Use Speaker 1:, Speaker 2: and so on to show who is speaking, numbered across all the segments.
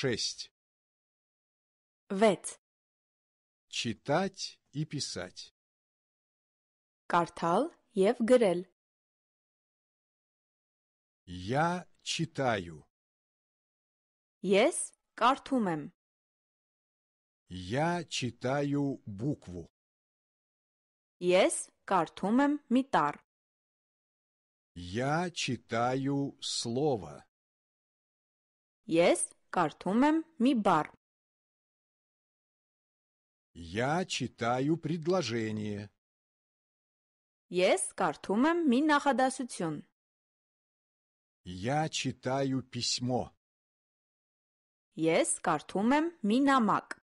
Speaker 1: Шесть. Вет. Читать и писать.
Speaker 2: Картал Ев
Speaker 1: Я читаю.
Speaker 2: Ես կարդում
Speaker 1: Я читаю букву.
Speaker 2: Ես կարդում митар.
Speaker 1: Я читаю слово.
Speaker 2: Ես Կարդում եմ մի բառ.
Speaker 1: Я читаю предложение.
Speaker 2: Ես կարդում եմ մի նախադասություն.
Speaker 1: Я читаю письмо.
Speaker 2: Ես կարդում եմ մի նամակ.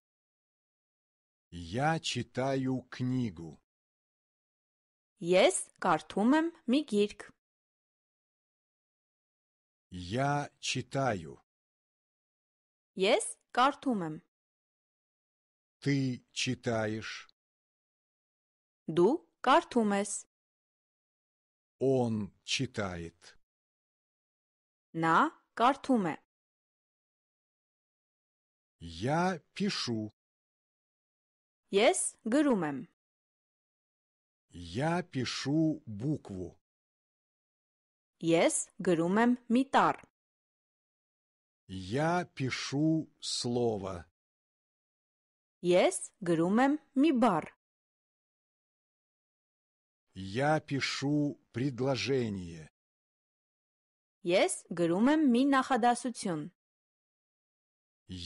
Speaker 1: Я читаю книгу.
Speaker 2: Ես կարդում եմ մի գիրք.
Speaker 1: Я читаю.
Speaker 2: Ես կարդում եմ։
Speaker 1: Ты читаешь.
Speaker 2: Դու կարդում ես։ Он читает. Նա կարդում է։
Speaker 1: Я пишу.
Speaker 2: Ես գրում եմ։
Speaker 1: Я пишу букву.
Speaker 2: Ես գրում եմ մի տառ։ Я пишу
Speaker 1: слово.
Speaker 2: Ես գրում եմ մի բառ.
Speaker 1: Я пишу предложение.
Speaker 2: Ես գրում եմ մի նախադասություն.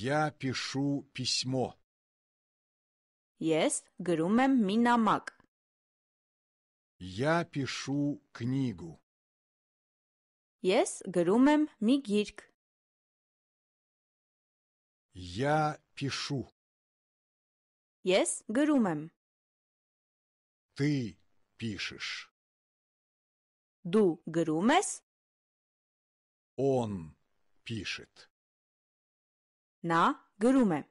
Speaker 1: Я пишу письмо.
Speaker 2: Ես գրում եմ մի նամակ.
Speaker 1: Я пишу книгу.
Speaker 2: Ես գրում եմ մի գիրք.
Speaker 1: Я пишу.
Speaker 2: Yes, գրում
Speaker 1: Ты пишешь.
Speaker 2: Դու գրում
Speaker 1: Он пишет.
Speaker 2: На գրում